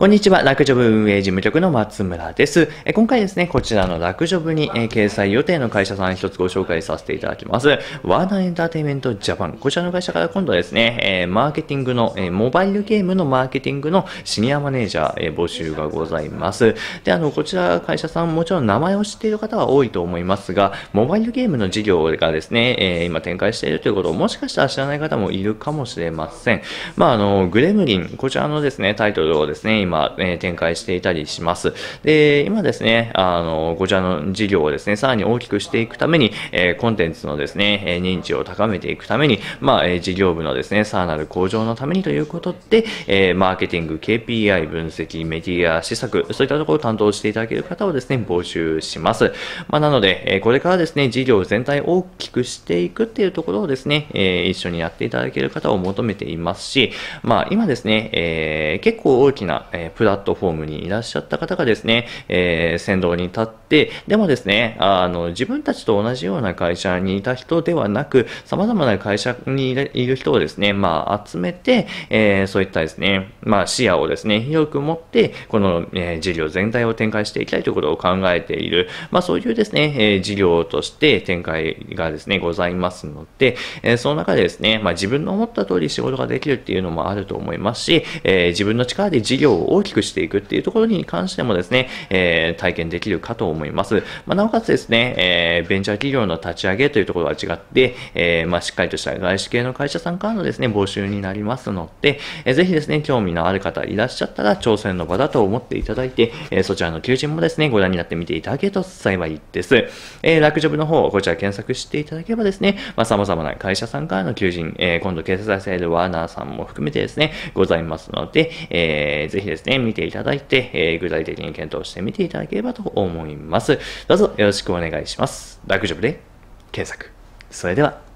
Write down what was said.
こんにちは、ラクジョブ運営事務局の松村です。え今回ですね、こちらのラクジョブに、え掲載予定の会社さん一つご紹介させていただきます。ワーナーエンターテイメントジャパン。こちらの会社から今度はですね、えマーケティングの、えモバイルゲームのマーケティングのシニアマネージャー、え募集がございます。で、あの、こちら会社さんもちろん名前を知っている方は多いと思いますが、モバイルゲームの事業がですね、え今展開しているということをもしかしたら知らない方もいるかもしれません。まあ、あの、グレムリン、こちらのですね、タイトルをですね、今、え展開していたりします。で、今ですね、あの、こちらの事業をですね、さらに大きくしていくために、えコンテンツのですね、認知を高めていくために、まあ、え事業部のですね、さらなる向上のためにということで、えマーケティング、KPI、分析、メディア、施策、そういったところを担当していただける方をですね、募集します。まあ、なので、えこれからですね、事業全体を大きくしていくっていうところをですね、え一緒にやっていただける方を求めていますし、まあ、今ですね、え結構大きな、えー、プラットフォームにいらっしゃった方がですね、えー、先導に立っで、でもですね、あの、自分たちと同じような会社にいた人ではなく、様々な会社にいる人をですね、まあ、集めて、えー、そういったですね、まあ、視野をですね、広く持って、この、えー、事業全体を展開していきたいということを考えている、まあ、そういうですね、えー、事業として展開がですね、ございますので、えー、その中でですね、まあ、自分の思った通り仕事ができるっていうのもあると思いますし、えー、自分の力で事業を大きくしていくっていうところに関してもですね、えー、体験できるかと思います。思います。まあ、なおかつですね、えー、ベンチャー企業の立ち上げというところは違って、えー、まあ、しっかりとした外資系の会社さんからのですね、募集になりますので、えー、ぜひですね、興味のある方いらっしゃったら、挑戦の場だと思っていただいて、えー、そちらの求人もですね、ご覧になってみていただけると幸いです。えー、楽ジョブの方、こちら検索していただければですね、まあ、様々な会社さんからの求人、えー、今度掲載されるワーナーさんも含めてですね、ございますので、えー、ぜひですね、見ていただいて、えー、具体的に検討してみていただければと思います。ます。どうぞよろしくお願いします。楽ジョブで検索。それでは。